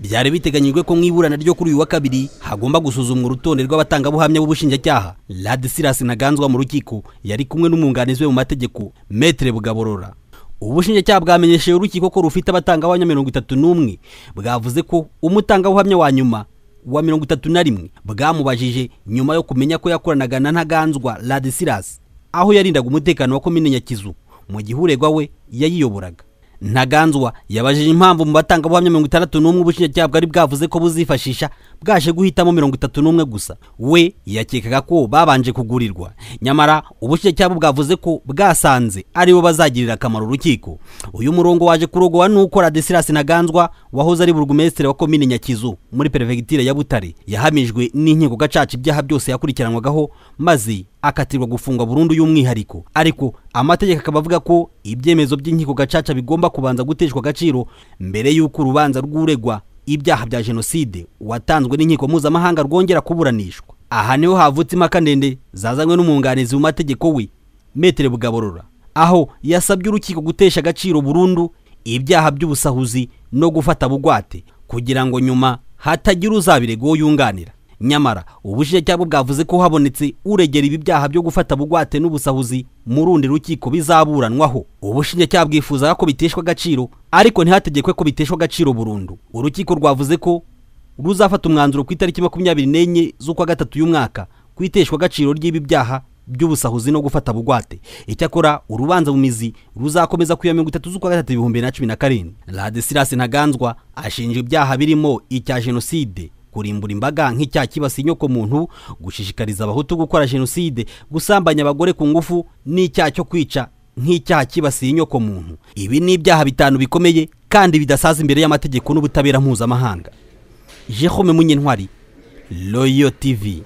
byari biteganyijwe ko mu iburana ryo kuri uyu wa kabiri hagomba gusuzumwa urutonde rw'abatangabuhamya b'ubushinjacyaha ladisilas ntaganzwa mu rukiko yari kumwe n'umwunganizi we mu mategeko metere bugaborora ubushinjacyaha bwamenyesheje urukiko ko rufite abatangabuhamya mirongo itatu n'umwe bwavuze ko umutangabuhamya wa nyuma wa mirongo itatu na rimwe bwamubajije nyuma yo kumenya ko yakoranaga na ntaganzwa ladisilas aho yarindaga umutekano wa komine nyakizu mu gihe uregwa we yayiyoboraga ntaganzwa yabajije impamvu mu batangabuhamya mirongo itandatu n'umwe ubushinjacyaha bwari bwavuze ko buzifashisha bwaje guhitamo mirongo itatu n'umwe gusa we yakekaga ko babanje kugurirwa nyamara ubushinjacyaha bwavuze ko bwasanze aribo bazagirira akamaro urukiko uyu murongo waje kurogowa n'uko radisirasi ntaganzwa wahoze ari burugumesitiri wa komini nyakizu muri perefegitire ya butare yahamijwe n'inkiko gacaca ibyaha byose yakurikiranwagaho maze akatirwa gufungwa burundu y'umwihariko ariko amategeko akaba avuga ko ibyemezo by'inkiko gacaca bigomba kubanza guteshwa agaciro mbere y'uko urubanza rw'uregwa ibyaha bya jenoside watanzwe n'inkiko mpuzamahanga rwongera kuburanishwa aha niho havutse impaka ndende zazanywe n'umwunganizi mu mategeko we metere bugaborora aho yasabye urukiko gutesha agaciro burundu ibyaha by'ubusahuzi no gufata bugwate kugira ngo nyuma hatagira uzabirego yunganira nyamara ubushinjacyaha bwavuze ko habonetse uregera ibi byaha byo gufata bugwate n'ubusahuzi mu rundi rukiko bizaburanwaho ubushinjacyaha bwifuzaga ko biteshwa agaciro ariko ntihategekwe ko biteshwa agaciro burundu urukiko rwavuze ko ruzafata umwanzuro ku itariki makumyabiri n'enye z'ukwa gatatu y'umwaka ku iteshwa agaciro ry'ibi byaha by'ubusahuzi no gufata bugwate icyakora urubanza mu mizi ruzakomeza ku ya mirongo itatu z'ukwa gatatu ibihumbi bibiri na cumi na karindwi radisirasi ntaganzwa ashinjwa ibyaha birimo icya jenoside kurimbura imbaga nk'icyaha kibasiye inyokomuntu gushishikariza abahutu gukora jenoside gusambanya abagore ku ngufu n'icyaha cyo kwica nk'icyaha kibasiye inyokomuntu ibi ni ibyaha bitanu bikomeye kandi bidasaza imbere y'amategeko n'ubutabera mpuzamahanga jehome munyentwari royo tivi